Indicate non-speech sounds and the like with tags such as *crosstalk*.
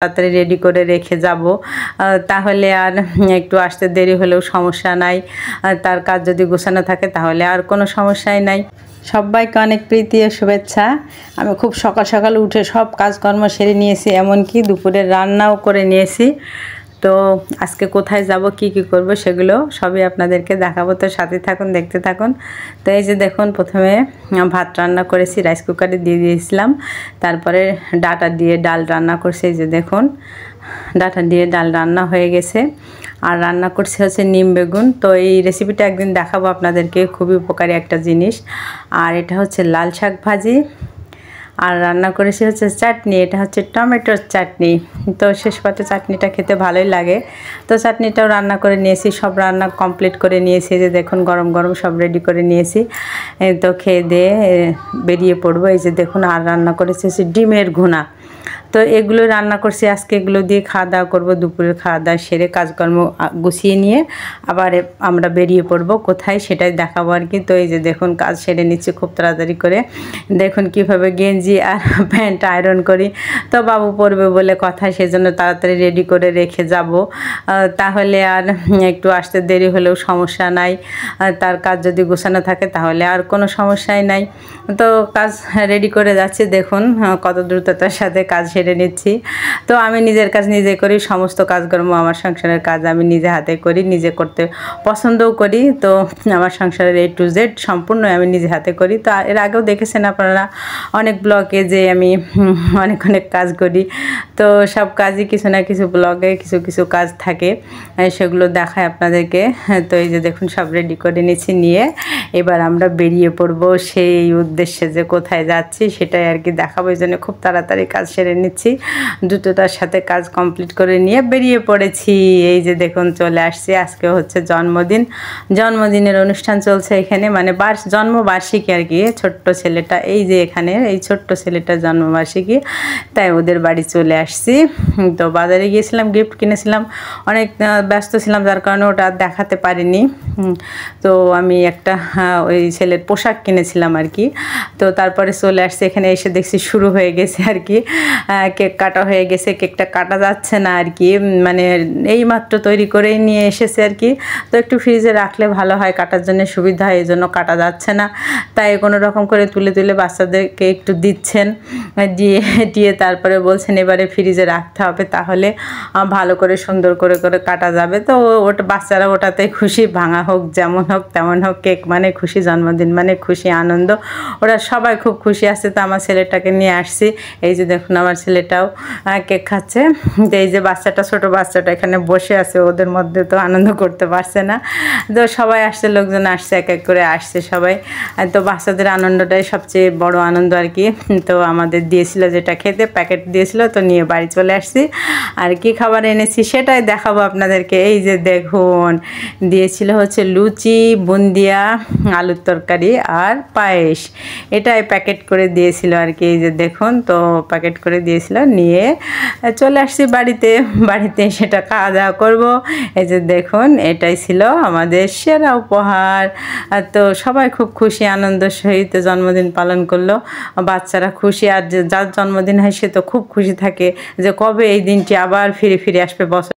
তাড়াতাড়ি রেডি করে রেখে যাব তাহলে আর একটু আসতে দেরি হলেও সমস্যা নাই তার কাজ যদি গোছানো থাকে তাহলে আর কোনো সমস্যাই নাই সবাইকে অনেক প্রীতি ও শুভেচ্ছা আমি খুব সকাল সকাল উঠে সব কাজকর্ম সেরে নিয়েছি এমনকি দুপুরের রান্নাও করে নিয়েছি তো আজকে কোথায় যাব কি কি করব সেগুলো সবই আপনাদেরকে দেখাবো তো সাথে থাকুন দেখতে থাকুন তো এই যে দেখুন প্রথমে ভাত রান্না করেছি রাইস কুকারে দিয়ে দিয়েছিলাম তারপরে ডাটা দিয়ে ডাল রান্না করছে এই যে দেখুন ডাটা দিয়ে ডাল রান্না হয়ে গেছে আর রান্না করছে হচ্ছে নিম বেগুন তো এই রেসিপিটা একদিন দেখাবো আপনাদেরকে খুবই উপকারী একটা জিনিস আর এটা হচ্ছে লাল শাক ভাজি আর রান্না করেছি হচ্ছে চাটনি এটা হচ্ছে টমেটোর চাটনি তো শেষ পথে চাটনিটা খেতে ভালোই লাগে তো চাটনিটাও রান্না করে নিয়েছি সব রান্না কমপ্লিট করে নিয়েছি যে দেখুন গরম গরম সব রেডি করে নিয়েছি তো খেয়ে দিয়ে বেরিয়ে পড়বো এই যে দেখুন আর রান্না করেছি ডিমের ঘুনা তো এগুলো রান্না করছি আজকে এগুলো দিয়ে খাওয়া দাওয়া করবো দুপুরের খাওয়া দাওয়া সেরে কাজকর্ম গুছিয়ে নিয়ে আবার আমরা বেরিয়ে পড়বো কোথায় সেটাই দেখাবো আর কি তো এই যে দেখুন কাজ সেরে নিচ্ছি খুব তাড়াতাড়ি করে দেখুন কিভাবে গেঞ্জি আর *laughs* প্যান্ট আয়রন করি তো বাবু পড়বে বলে কথা সেজন্য তাড়াতাড়ি রেডি করে রেখে যাব তাহলে আর *laughs* একটু আসতে দেরি হলেও সমস্যা নাই তার কাজ যদি গোছানো থাকে তাহলে আর কোনো সমস্যাই নাই তো কাজ রেডি করে যাচ্ছে দেখুন কত দ্রুততার সাথে সাথে কাজ সেরে নিচ্ছি তো আমি নিজের কাজ নিজে করি সমস্ত কাজকর্ম আমার সংসারের কাজ আমি নিজে হাতে করি নিজে করতে পছন্দও করি তো আমার সংসারের এ টু জেড সম্পূর্ণ আমি নিজে হাতে করি তো এর আগেও দেখেছেন আপনারা অনেক ব্লগে যে আমি *laughs* অনেক অনেক কাজ করি তো সব কাজই কিছু না কিছু ব্লগে কিছু কিছু কাজ থাকে সেগুলো দেখায় আপনাদেরকে তো এই যে দেখুন সব রেডি করে নিয়েছি নিয়ে এবার আমরা বেরিয়ে পড়ব সেই উদ্দেশ্যে যে কোথায় যাচ্ছি সেটাই আর কি দেখাবো এই জন্য খুব তাড়াতাড়ি কাজ সেরে নিচ্ছি তার সাথে কাজ কমপ্লিট করে নিয়ে বেরিয়ে পড়েছি এই যে দেখুন চলে আসছি আজকে হচ্ছে জন্মদিন জন্মদিনের অনুষ্ঠান চলছে এখানে মানে বার্ষ জন্মবার্ষিকী আর কি ছোট্ট ছেলেটা এই যে এখানে এই ছোট্ট ছেলেটা জন্মবার্ষিকী তাই ওদের বাড়ি চলে আসছি তো বাজারে গিয়েছিলাম গিফট কিনেছিলাম অনেক ব্যস্ত ছিলাম যার কারণে ওটা দেখাতে পারিনি তো আমি একটা হ্যাঁ, ওই ছেলের পোশাক কিনেছিলাম আর কি তো তারপরে চলে আসছে এখানে এসে দেখছি শুরু হয়ে গেছে আর কি কেক কাটা হয়ে গেছে কেকটা কাটা যাচ্ছে না আর কি মানে এই মাত্র তৈরি করেই নিয়ে এসেছে আর কি তো একটু ফ্রিজে রাখলে ভালো হয় কাটার জন্য সুবিধা হয় এই জন্য কাটা যাচ্ছে না তাই কোনো রকম করে তুলে তুলে বাচ্চাদেরকে একটু দিচ্ছেন দিয়ে দিয়ে তারপরে বলছেন এবারে ফ্রিজে রাখতে হবে তাহলে ভালো করে সুন্দর করে করে কাটা যাবে তো ওটা বাচ্চারা ওটাতে খুশি ভাঙা হোক যেমন হোক তেমন হোক কেক মানে খুশি জন্মদিন মানে খুশি আনন্দ ওরা সবাই খুব খুশি আছে তো আমার ছেলেটাকে নিয়ে আসছি এই যে দেখো দেখুন আমার ছেলেটাও কেক খাচ্ছে তো এই যে বাচ্চাটা ছোটো বাচ্চাটা এখানে বসে আছে ওদের মধ্যে তো আনন্দ করতে পারছে না তো সবাই আসছে লোকজন আসছে এক এক করে আসছে সবাই তো বাচ্চাদের আনন্দটাই সবচেয়ে বড় আনন্দ আর কি তো আমাদের দিয়েছিল যেটা খেতে প্যাকেট দিয়েছিল তো নিয়ে বাড়ি চলে আসছি আর কি খাবার এনেছি সেটাই দেখাবো আপনাদেরকে এই যে দেখুন দিয়েছিল হচ্ছে লুচি বুন্দিয়া আলুর তরকারি আর পায়েস এটাই প্যাকেট করে দিয়েছিল আর কি এই যে দেখুন তো প্যাকেট করে দিয়েছিল নিয়ে চলে আসছি বাড়িতে বাড়িতে সেটা খাওয়া দাওয়া করবো এই যে দেখুন এটাই ছিল আমাদের সেরা উপহার তো সবাই খুব খুশি আনন্দ সহিত জন্মদিন পালন করলো বাচ্চারা খুশি আর যার জন্মদিন হয় সে তো খুব খুশি থাকে যে কবে এই দিনটি আবার ফিরে ফিরে আসবে বছর